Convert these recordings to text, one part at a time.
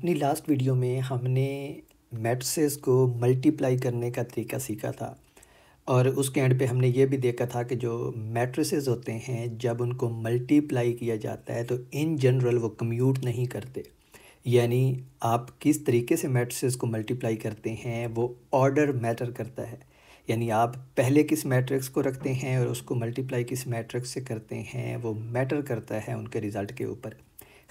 अपनी last video में हमने मैट्रिसेस को मल्टीप्लाई करने का तरीका सीखा था और उसके एंड पे हमने ये भी देखा था कि जो मैट्रिसेस होते हैं जब उनको मल्टीप्लाई किया जाता है तो इन जनरल वो कम्यूट नहीं करते यानी आप किस तरीके से मैट्रिसेस को मल्टीप्लाई करते हैं वो ऑर्डर मैटर करता है यानी आप पहले किस मैट्रिक्स को रखते हैं और उसको मल्टीप्लाई किस मैट्रिक्स से करते हैं वो मैटर करता है उनके रिज़ल्ट के ऊपर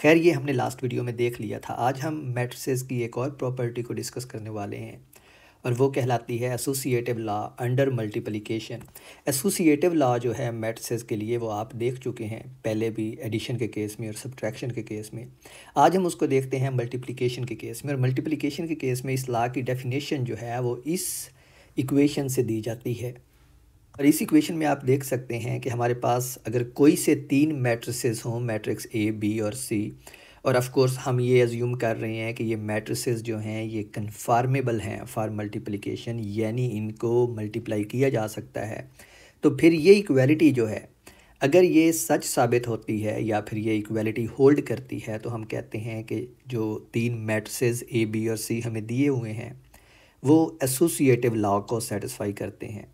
खैर ये हमने लास्ट वीडियो में देख लिया था आज हम मैट्रिसेस की एक और प्रॉपर्टी को डिस्कस करने वाले हैं और वो कहलाती है associative law under multiplication associative law जो है मैट्रिसेस के लिए वो आप देख चुके हैं पहले भी एडिशन के केस में और सब्ट्रैक्शन के केस में आज हम उसको देखते हैं मल्टीप्लिकेशन के केस में और मल्टीप्लिकेशन के केस में इस लॉ की डेफिनेशन जो है वो इस इक्वेशन से दी जाती है और इस इक्वेशन में आप देख सकते हैं कि हमारे पास अगर कोई से तीन मैट्रिसेस हों मैट्रिक्स ए बी और सी और ऑफ़ कोर्स हम ये एज्यूम कर रहे हैं कि ये मैट्रिसेस जो हैं ये कन्फार्मेबल हैं फॉर मल्टीप्लिकेशन यानी इनको मल्टीप्लाई किया जा सकता है तो फिर ये इक्वलिटी जो है अगर ये सच साबित होती है या फिर ये इक्वलिटी होल्ड करती है तो हम कहते हैं कि जो तीन मैट्रिसेस ए बी और सी हमें दिए हुए हैं वो एसोसिएटिव लॉ को सेटिस्फाई करते हैं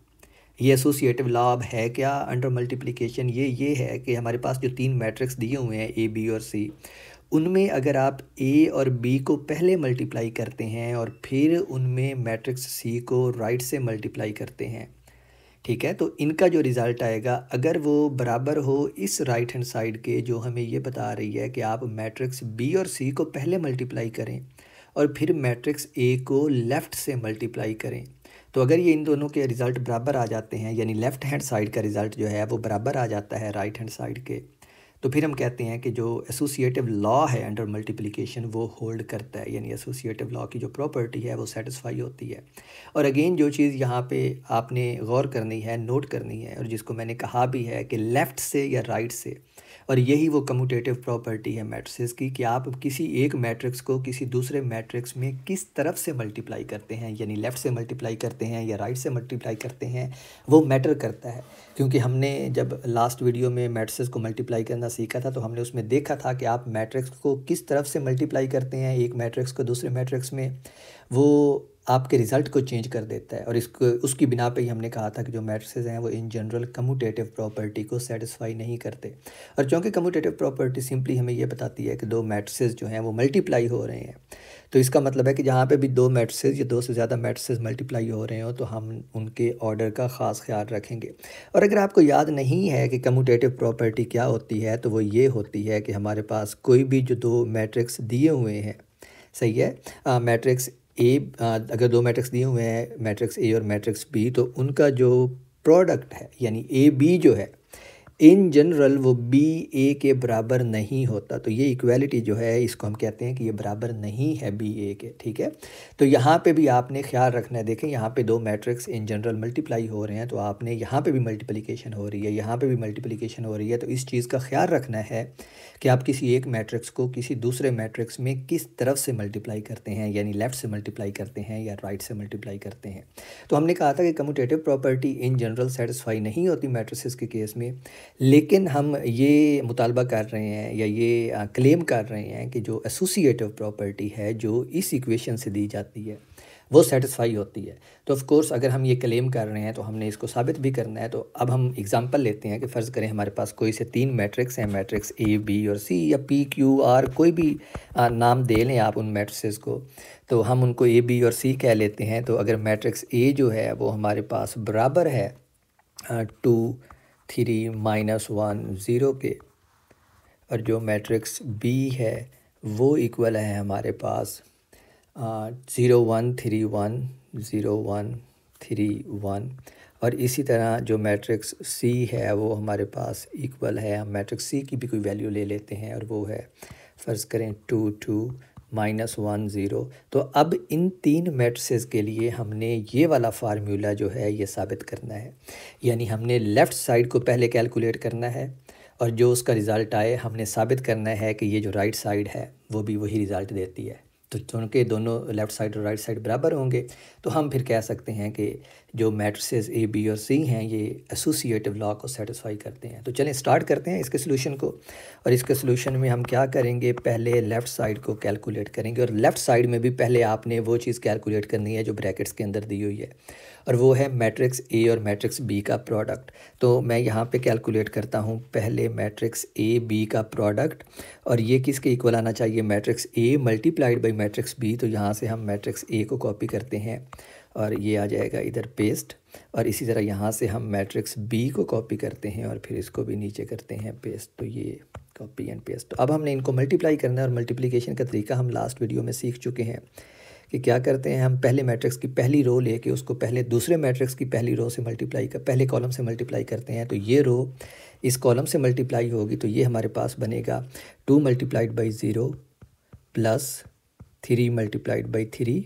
ये एसोसिएटिव लाभ है क्या अंडर मल्टीप्लिकेशन ये ये है कि हमारे पास जो तीन मैट्रिक्स दिए हुए हैं ए बी और सी उनमें अगर आप ए और बी को पहले मल्टीप्लाई करते हैं और फिर उनमें मैट्रिक्स सी को राइट से मल्टीप्लाई करते हैं ठीक है तो इनका जो रिज़ल्ट आएगा अगर वो बराबर हो इस राइट हैंड साइड के जो हमें ये बता रही है कि आप मैट्रिक्स बी और सी को पहले मल्टीप्लाई करें और फिर मैट्रिक्स ए को लेफ़्ट से मल्टीप्लाई करें तो अगर ये इन दोनों के रिज़ल्ट बराबर आ जाते हैं यानी लेफ़्ट हैंड साइड का रिज़ल्ट जो है वो बराबर आ जाता है राइट हैंड साइड के तो फिर हम कहते हैं कि जो एसोसिएटिव लॉ है अंडर मल्टीप्लिकेशन वो होल्ड करता है यानी एसोसिएटिव लॉ की जो प्रॉपर्टी है वो सेटिस्फाई होती है और अगेन जो चीज़ यहाँ पे आपने गौर करनी है नोट करनी है और जिसको मैंने कहा भी है कि लेफ़्ट से या राइट right से और यही वो कम्यूटेटिव प्रॉपर्टी है मैट्रिसेस की कि आप किसी एक मैट्रिक्स को किसी दूसरे मैट्रिक्स में किस तरफ से मल्टीप्लाई करते हैं यानी लेफ़्ट से मल्टीप्लाई करते हैं या राइट से मल्टीप्लाई करते हैं वो मैटर करता है क्योंकि हमने जब लास्ट वीडियो में मैट्रिसेस को मल्टीप्लाई करना सीखा था तो हमने उसमें देखा था कि आप मैट्रिक्स को किस तरफ से मल्टीप्लाई करते हैं एक मैट्रिक्स को दूसरे मैट्रिक्स में वो आपके रिज़ल्ट को चेंज कर देता है और इसको उसकी बिना पे ही हमने कहा था कि जो मैट्रिसेस हैं वो इन जनरल कम्यूटेटिव प्रॉपर्टी को सेटिस्फाई नहीं करते और चूँकि कम्यूटेटिव प्रॉपर्टी सिंपली हमें ये बताती है कि दो मैट्रिसेस जो हैं वो मल्टीप्लाई हो रहे हैं तो इसका मतलब है कि जहाँ पे भी दो मैट्रिसेस या दो से ज़्यादा मैट्रिसेस मल्टीप्लाई हो रहे हो तो हम उनके ऑर्डर का ख़ास ख्याल रखेंगे और अगर आपको याद नहीं है कि कम्यूटेटिव प्रॉपर्टी क्या होती है तो वो ये होती है कि हमारे पास कोई भी जो दो मैट्रिक्स दिए हुए हैं सही है मैट्रिक्स ए अगर दो मैट्रिक्स दिए हुए हैं मैट्रिक्स ए और मैट्रिक्स बी तो उनका जो प्रोडक्ट है यानी ए बी जो है इन जनरल वो बी ए के बराबर नहीं होता तो ये इक्वलिटी जो है इसको हम कहते हैं कि ये बराबर नहीं है बी ए के ठीक है तो यहाँ पे भी आपने ख्याल रखना है देखें यहाँ पे दो मैट्रिक्स इन जनरल मल्टीप्लाई हो रहे हैं तो आपने यहाँ पे भी मल्टीप्लिकेशन हो रही है यहाँ पे भी मल्टीप्लिकेशन हो रही है तो इस चीज़ का ख्याल रखना है कि आप किसी एक मैट्रिक्स को किसी दूसरे मैट्रिक्स में किस तरफ से मल्टीप्लाई करते हैं यानी लेफ़्ट से मल्टीप्लाई करते हैं या राइट से मल्टीप्लाई करते हैं तो हमने कहा था कि commutative property in general satisfy नहीं होती मैट्रिसेस के केस में लेकिन हम ये मुतालबा कर रहे हैं या ये क्लेम कर रहे हैं कि जो एसोसिएटिव प्रॉपर्टी है जो इस इक्वेशन से दी जाती है वो सेटिस्फाई होती है तो ऑफ़ कोर्स अगर हम ये क्लेम कर रहे हैं तो हमने इसको साबित भी करना है तो अब हम एग्ज़ाम्पल लेते हैं कि फ़र्ज़ करें हमारे पास कोई से तीन मैट्रिक्स हैं मैट्रिक्स ए बी और सी या पी क्यू आर कोई भी आ, नाम दे लें आप उन मैट्रिक्स को तो हम उनको ए बी और सी कह लेते हैं तो अगर मैट्रिक्स ए जो है वो हमारे पास बराबर है two three minus one zero के और जो मैट्रिक्स बी है वो इक्वल है हमारे पास zero one three one zero one three one और इसी तरह जो मैट्रिक्स सी है वो हमारे पास इक्वल है हम मैट्रिक्स सी की भी कोई वैल्यू ले लेते हैं और वो है फ़र्ज़ करें two two minus one zero तो अब इन तीन मैट्रिसेस के लिए हमने ये वाला फार्मूला जो है ये साबित करना है यानी हमने लेफ़्ट साइड को पहले कैलकुलेट करना है और जो उसका रिज़ल्ट आए हमने साबित करना है कि ये जो राइट साइड है वो भी वही रिज़ल्ट देती है तो चूँकि दोनों लेफ़्ट साइड और राइट साइड बराबर होंगे तो हम फिर कह सकते हैं कि जो मैट्रिसेस ए बी और सी हैं ये एसोसिएटिव लॉ को सेटिस्फाई करते हैं तो चलें स्टार्ट करते हैं इसके सोल्यूशन को और इसके सोल्यूशन में हम क्या करेंगे पहले लेफ़्ट साइड को कैलकुलेट करेंगे और लेफ़्ट साइड में भी पहले आपने वो चीज़ कैलकुलेट करनी है जो ब्रैकेट्स के अंदर दी हुई है और वो है मैट्रिक्स ए और मैट्रिक्स बी का प्रोडक्ट तो मैं यहाँ पे कैलकुलेट करता हूँ पहले मैट्रिक्स ए बी का प्रोडक्ट और ये किसके इक्वल आना चाहिए matrix A multiplied by matrix B तो यहाँ से हम मैट्रिक्स ए को कॉपी करते हैं और ये आ जाएगा इधर पेस्ट और इसी तरह यहाँ से हम मैट्रिक्स बी को कॉपी करते हैं और फिर इसको भी नीचे करते हैं पेस्ट तो ये कॉपी एंड पेस्ट अब हमने इनको मल्टीप्लाई करना है और मल्टीप्लिकेशन का तरीका हम लास्ट वीडियो में सीख चुके हैं कि क्या करते हैं हम पहले मैट्रिक्स की पहली रो लेके उसको पहले दूसरे मैट्रिक्स की पहली रो से मल्टीप्लाई कर पहले कॉलम से मल्टीप्लाई करते हैं तो ये रो इस कॉलम से मल्टीप्लाई होगी तो ये हमारे पास बनेगा two multiplied by zero plus three multiplied by three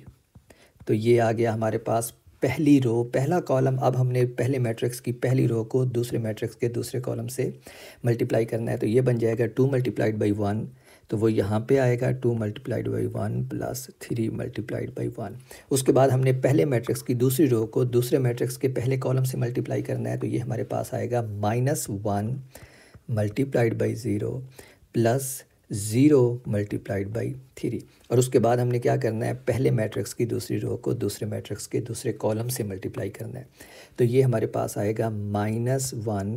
तो ये आ गया हमारे पास पहली रो पहला कॉलम अब हमने पहले मैट्रिक्स की पहली रो को दूसरे मैट्रिक्स के दूसरे कॉलम से मल्टीप्लाई करना है तो ये बन जाएगा टू मल्टीप्लाइड बाई वन तो वो यहाँ पे आएगा two multiplied by one plus three multiplied by one उसके बाद हमने पहले मैट्रिक्स की दूसरी रो को दूसरे मैट्रिक्स के पहले कॉलम से मल्टीप्लाई करना है तो ये हमारे पास आएगा minus one multiplied by zero plus zero multiplied by three और उसके बाद हमने क्या करना है पहले मैट्रिक्स की दूसरी रो को दूसरे मैट्रिक्स के दूसरे कॉलम से मल्टीप्लाई करना है तो ये हमारे पास आएगा minus one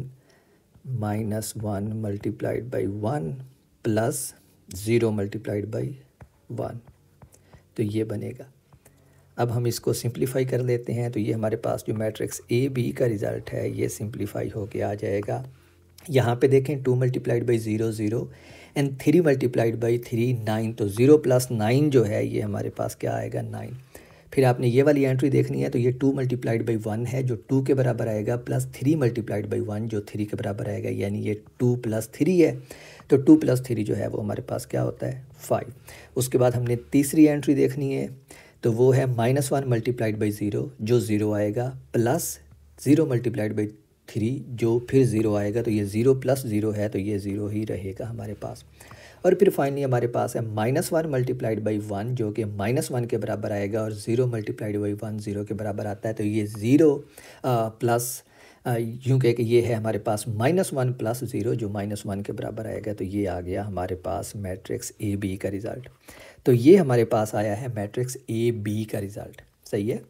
minus one multiplied by one plus zero multiplied by one तो ये बनेगा अब हम इसको सिंप्लीफाई कर लेते हैं तो ये हमारे पास जो मैट्रिक्स ए बी का रिज़ल्ट है ये सिंप्लीफाई होके आ जाएगा यहाँ पे देखें two multiplied by zero zero and three multiplied by three nine तो ज़ीरो प्लस नाइन जो है ये हमारे पास क्या आएगा नाइन फिर आपने ये वाली एंट्री देखनी है तो ये टू मल्टीप्लाइड बाई वन है जो टू के बराबर आएगा plus three multiplied by one जो थ्री के बराबर आएगा यानी ये टू प्लस थ्री है तो टू प्लस थ्री जो है वो हमारे पास क्या होता है फाइव उसके बाद हमने तीसरी एंट्री देखनी है तो वो है minus one multiplied by zero जो ज़ीरो आएगा plus zero multiplied by three जो फिर ज़ीरो आएगा तो ये ज़ीरो प्लस ज़ीरो है तो ये ज़ीरो ही रहेगा हमारे पास और फिर फाइनली हमारे पास है minus one multiplied by one जो कि माइनस वन के बराबर आएगा और zero multiplied by one zero के बराबर आता है तो ये ज़ीरो प्लस यूँ कह के ये है हमारे पास माइनस वन प्लस ज़ीरो जो माइनस वन के बराबर आएगा तो ये आ गया हमारे पास मैट्रिक्स ए बी का रिज़ल्ट तो ये हमारे पास आया है मैट्रिक्स ए बी का रिज़ल्ट सही है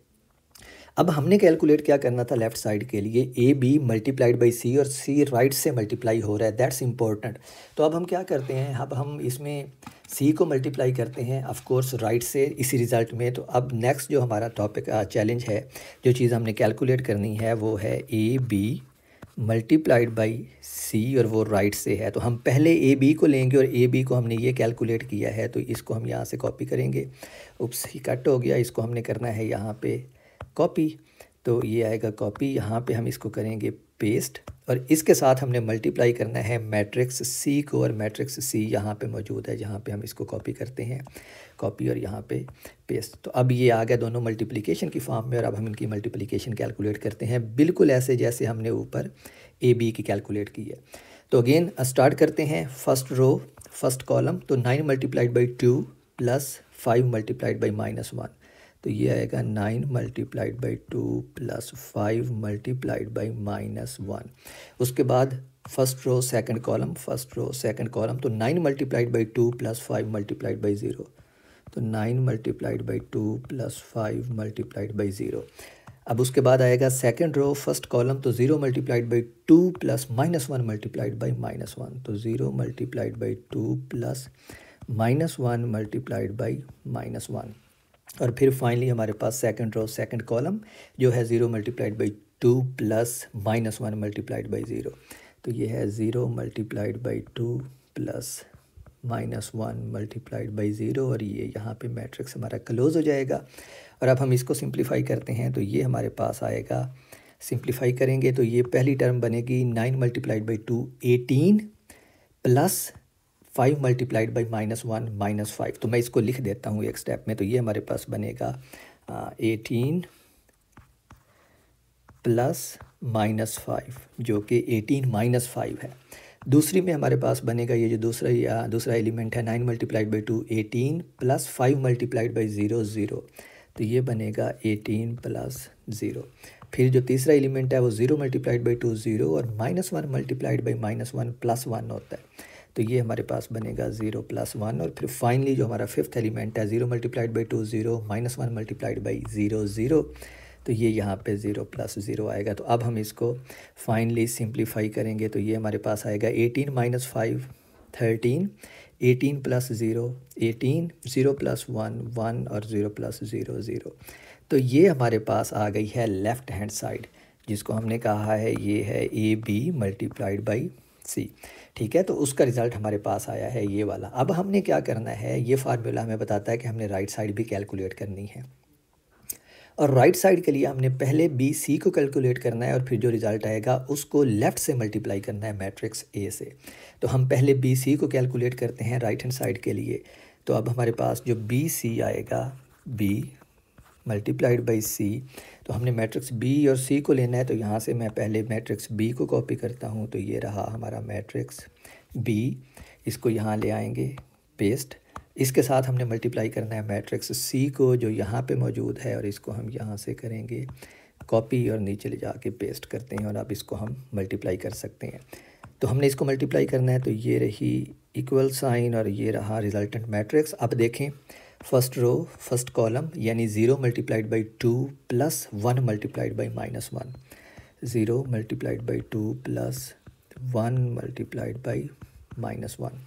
अब हमने कैलकुलेट क्या करना था लेफ्ट साइड के लिए A B multiplied by C और सी राइट से मल्टीप्लाई हो रहा है दैट्स इंपॉर्टेंट तो अब हम क्या करते हैं अब हम इसमें सी को मल्टीप्लाई करते हैं ऑफ कोर्स राइट से इसी रिज़ल्ट में तो अब नेक्स्ट जो हमारा टॉपिक चैलेंज uh, है जो चीज़ हमने कैलकुलेट करनी है वो है A B multiplied by C और वो राइट से है तो हम पहले ए बी को लेंगे और ए बी को हमने ये कैलकुलेट किया है तो इसको हम यहाँ से कॉपी करेंगे उप ही कट हो गया इसको हमने करना है यहाँ पे कॉपी तो ये आएगा कॉपी यहाँ पे हम इसको करेंगे पेस्ट और इसके साथ हमने मल्टीप्लाई करना है मैट्रिक्स सी को और मैट्रिक्स सी यहाँ पे मौजूद है जहाँ पे हम इसको कॉपी करते हैं कॉपी और यहाँ पे पेस्ट तो अब ये आ गया दोनों मल्टीप्लिकेशन की फॉर्म में और अब हम इनकी मल्टीप्लिकेशन कैलकुलेट करते हैं बिल्कुल ऐसे जैसे हमने ऊपर ए बी की कैलकुलेट की है तो अगेन स्टार्ट uh, करते हैं फर्स्ट रो फर्स्ट कॉलम तो nine multiplied by two plus five multiplied by minus one तो ये आएगा nine multiplied by two plus five multiplied by minus one उसके बाद first row second column first row second column तो nine multiplied by two plus five multiplied by zero तो nine multiplied by two plus five multiplied by zero अब उसके बाद आएगा second row first column तो zero multiplied by two plus minus one multiplied by minus one तो zero multiplied by two plus minus one multiplied by minus one और फिर finally हमारे पास सेकंड रो सेकंड कॉलम जो है zero multiplied by two plus minus one multiplied by zero तो ये है zero multiplied by two plus minus one multiplied by zero और ये यहाँ पे मैट्रिक्स हमारा क्लोज़ हो जाएगा और अब हम इसको सिंप्लीफाई करते हैं तो ये हमारे पास आएगा सिंप्लीफाई करेंगे तो ये पहली टर्म बनेगी nine multiplied by two eighteen plus five multiplied by minus one minus five तो मैं इसको लिख देता हूँ एक स्टेप में तो ये हमारे पास बनेगा एटीन प्लस माइनस फाइव जो कि एटीन माइनस फाइव है दूसरी में हमारे पास बनेगा ये जो दूसरा या दूसरा एलिमेंट है nine multiplied by two eighteen plus five multiplied by zero zero तो ये बनेगा एटीन प्लस ज़ीरो फिर जो तीसरा एलिमेंट है वो zero multiplied by two zero और minus one multiplied by minus one plus one होता है तो ये हमारे पास बनेगा ज़ीरो प्लस वन और फिर फाइनली जो हमारा फिफ्थ एलिमेंट है zero multiplied by two zero minus one multiplied by zero zero तो ये यहाँ पे ज़ीरो प्लस ज़ीरो आएगा तो अब हम इसको फाइनली सिंप्लीफाई करेंगे तो ये हमारे पास आएगा eighteen minus five thirteen eighteen plus zero eighteen zero plus one one और ज़ीरो प्लस ज़ीरो ज़ीरो तो ये हमारे पास आ गई है लेफ़्ट हैंड साइड जिसको हमने कहा है ये है A B multiplied by C ठीक है तो उसका रिज़ल्ट हमारे पास आया है ये वाला अब हमने क्या करना है ये फार्मूला हमें बताता है कि हमने राइट साइड भी कैलकुलेट करनी है और राइट साइड के लिए हमने पहले बी सी को कैलकुलेट करना है और फिर जो रिज़ल्ट आएगा उसको लेफ़्ट से मल्टीप्लाई करना है मैट्रिक्स ए से तो हम पहले बी सी को कैलकुलेट करते हैं राइट हैंड साइड के लिए तो अब हमारे पास जो बी सी आएगा बी मल्टीप्लाइड बाई सी तो हमने मैट्रिक्स बी और सी को लेना है तो यहाँ से मैं पहले मैट्रिक्स बी को कॉपी करता हूँ तो ये रहा हमारा मैट्रिक्स बी इसको यहाँ ले आएंगे पेस्ट इसके साथ हमने मल्टीप्लाई करना है मैट्रिक्स सी को जो यहाँ पे मौजूद है और इसको हम यहाँ से करेंगे कॉपी और नीचे ले जाके पेस्ट करते हैं और अब इसको हम मल्टीप्लाई कर सकते हैं तो हमने इसको मल्टीप्लाई करना है तो ये रही इक्वल साइन और ये रहा रिजल्टेंट मैट्रिक्स अब देखें फर्स्ट रो फर्स्ट कॉलम यानी zero multiplied by two plus one multiplied by minus one zero multiplied by two plus one multiplied by minus one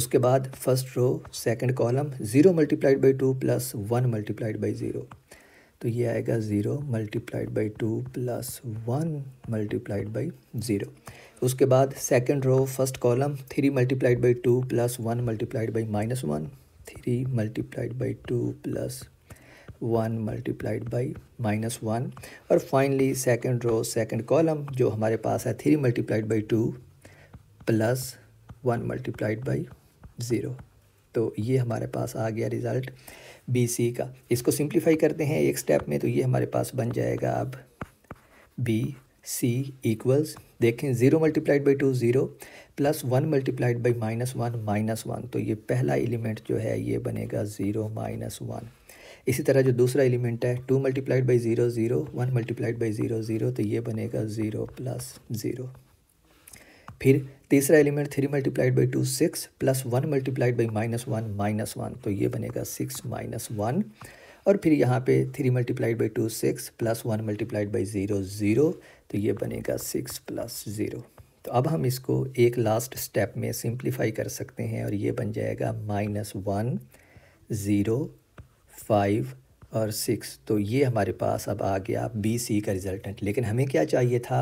उसके बाद first row second column zero multiplied by two plus one multiplied by zero तो ये आएगा zero multiplied by two plus one multiplied by zero उसके बाद second row first column three multiplied by two plus one multiplied by minus one three multiplied by two plus one multiplied by minus one और finally second row second column जो हमारे पास है three multiplied by two plus one multiplied by zero तो ये हमारे पास आ गया result B C का इसको सिंप्लीफाई करते हैं एक स्टेप में तो ये हमारे पास बन जाएगा अब बी सी इक्वल्स देखें zero multiplied by two zero plus one multiplied by minus one minus one तो ये पहला एलिमेंट जो है ये बनेगा ज़ीरो माइनस वन इसी तरह जो दूसरा एलिमेंट है two multiplied by zero zero one multiplied by zero zero तो ये बनेगा ज़ीरो प्लस ज़ीरो फिर तीसरा element three multiplied by two six plus one multiplied by minus one minus one तो ये बनेगा सिक्स माइनस वन और फिर यहाँ पे three multiplied by two six plus one multiplied by zero zero तो ये बनेगा सिक्स प्लस ज़ीरो तो अब हम इसको एक लास्ट स्टेप में सिंप्लीफाई कर सकते हैं और ये बन जाएगा माइनस वन ज़ीरो फाइव और सिक्स तो ये हमारे पास अब आ गया बी सी का रिज़ल्टेंट लेकिन हमें क्या चाहिए था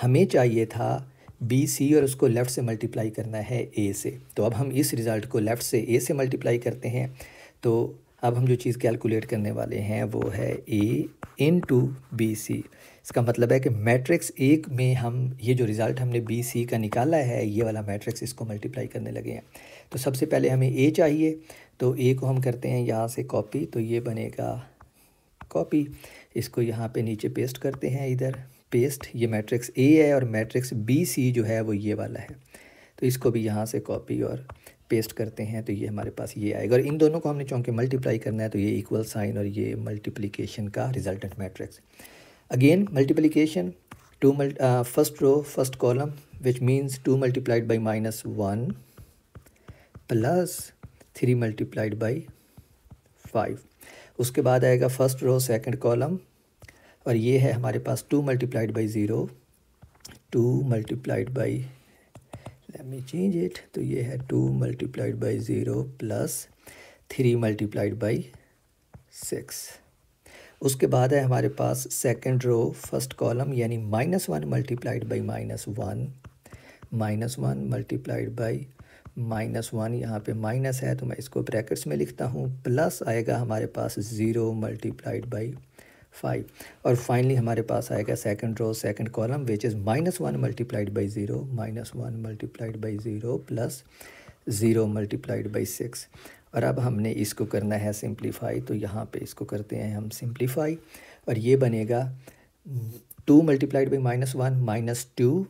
हमें चाहिए था बी सी और उसको लेफ़्ट से मल्टीप्लाई करना है ए से तो अब हम इस रिज़ल्ट को लेफ़्ट से ए से मल्टीप्लाई करते हैं तो अब हम जो चीज़ कैलकुलेट करने वाले हैं वो है ए इन टू बी सी इसका मतलब है कि मैट्रिक्स एक में हम ये जो रिज़ल्ट हमने बी सी का निकाला है ये वाला मैट्रिक्स इसको मल्टीप्लाई करने लगे हैं तो सबसे पहले हमें ए चाहिए तो ए को हम करते हैं यहाँ से कॉपी तो ये बनेगा कॉपी इसको यहाँ पे नीचे पेस्ट करते हैं इधर पेस्ट ये मैट्रिक्स ए है और मैट्रिक्स बी सी जो है वो ये वाला है तो इसको भी यहाँ से कॉपी और पेस्ट करते हैं तो ये हमारे पास ये आएगा और इन दोनों को हमने चूँकि मल्टीप्लाई करना है तो ये इक्वल साइन और ये मल्टीप्लीकेशन का resultant matrix again multiplication to first row first column which means two multiplied by minus one plus three multiplied by five उसके बाद आएगा फर्स्ट रो सेकेंड कॉलम और ये है हमारे पास two multiplied by zero two multiplied by let me change it तो ये है two multiplied by zero plus three multiplied by six उसके बाद है हमारे पास सेकंड रो फर्स्ट कॉलम यानी minus one multiplied by minus one minus one multiplied by minus one यहाँ पे माइनस है तो मैं इसको ब्रैकेट्स में लिखता हूँ प्लस आएगा हमारे पास ज़ीरो मल्टीप्लाइड बाई फाइव और फाइनली हमारे पास आएगा second row second column which is minus one multiplied by zero minus one multiplied by zero plus zero multiplied by six और अब हमने इसको करना है सिंप्लीफाई तो यहाँ पे इसको करते हैं हम सिंप्लीफाई और ये बनेगा two multiplied by minus one minus two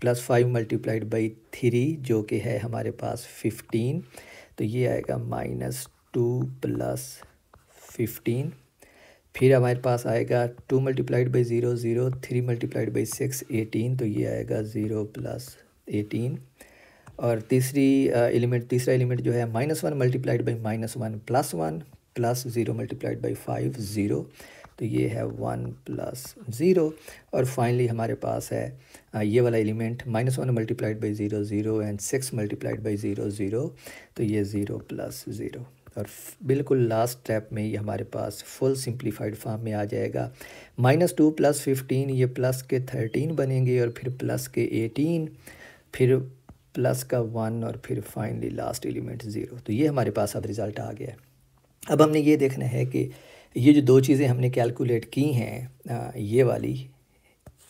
plus five multiplied by three जो कि है हमारे पास फिफ्टीन तो ये आएगा माइनस टू प्लस फिफ्टीन फिर हमारे पास आएगा two multiplied by zero zero three multiplied by six eighteen तो ये आएगा ज़ीरो प्लस एटीन और तीसरी एलिमेंट तीसरा एलिमेंट जो है minus one multiplied by minus one plus one plus zero multiplied by five zero तो ये है वन प्लस ज़ीरो और फाइनली हमारे पास है ये वाला element minus one multiplied by zero zero and six multiplied by zero zero तो ये ज़ीरो प्लस ज़ीरो और बिल्कुल लास्ट स्टेप में ये हमारे पास फुल सिंप्लीफाइड फॉर्म में आ जाएगा माइनस टू प्लस फिफ्टीन ये प्लस के थर्टीन बनेंगे और फिर प्लस के एटीन फिर प्लस का वन और फिर फाइनली लास्ट एलिमेंट ज़ीरो तो ये हमारे पास अब रिज़ल्ट आ गया अब हमने ये देखना है कि ये जो दो चीज़ें हमने कैलकुलेट की हैं ये वाली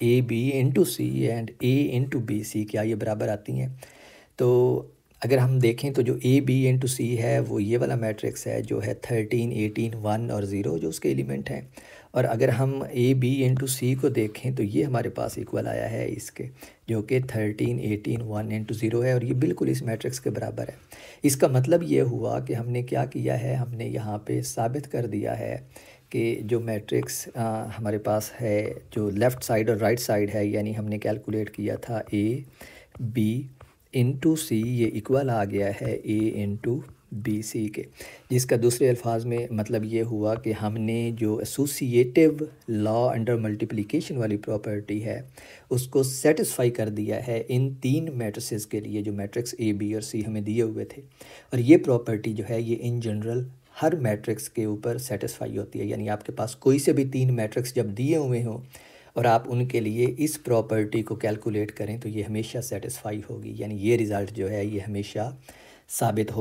A B into C and A into B C क्या ये बराबर आती हैं तो अगर हम देखें तो जो A B into C है वो ये वाला मैट्रिक्स है जो है थर्टीन एटीन वन और ज़ीरो जो उसके एलिमेंट हैं और अगर हम A B into C को देखें तो ये हमारे पास इक्वल आया है इसके जो कि thirteen eighteen one into zero है और ये बिल्कुल इस मैट्रिक्स के बराबर है इसका मतलब ये हुआ कि हमने क्या किया है हमने यहाँ पर साबित कर दिया है कि जो मैट्रिक्स हमारे पास है जो लेफ़्ट साइड और राइट right साइड है यानी हमने कैलकुलेट किया था ए बी इंटू सी ये इक्वल आ गया है ए इंटू बी सी के जिसका दूसरे अल्फाज में मतलब ये हुआ कि हमने जो एसोसिएटिव लॉ अंडर मल्टीप्लिकेशन वाली प्रॉपर्टी है उसको सेटिस्फाई कर दिया है इन तीन मैट्रिसेस के लिए जो मैट्रिक्स ए बी और सी हमें दिए हुए थे और ये प्रॉपर्टी जो है ये इन जनरल हर मैट्रिक्स के ऊपर सेटिस्फाई होती है यानी आपके पास कोई से भी तीन मैट्रिक्स जब दिए हुए हों और आप उनके लिए इस प्रॉपर्टी को कैलकुलेट करें तो ये हमेशा सेटिस्फाई होगी यानी ये रिज़ल्ट जो है ये हमेशा साबित हो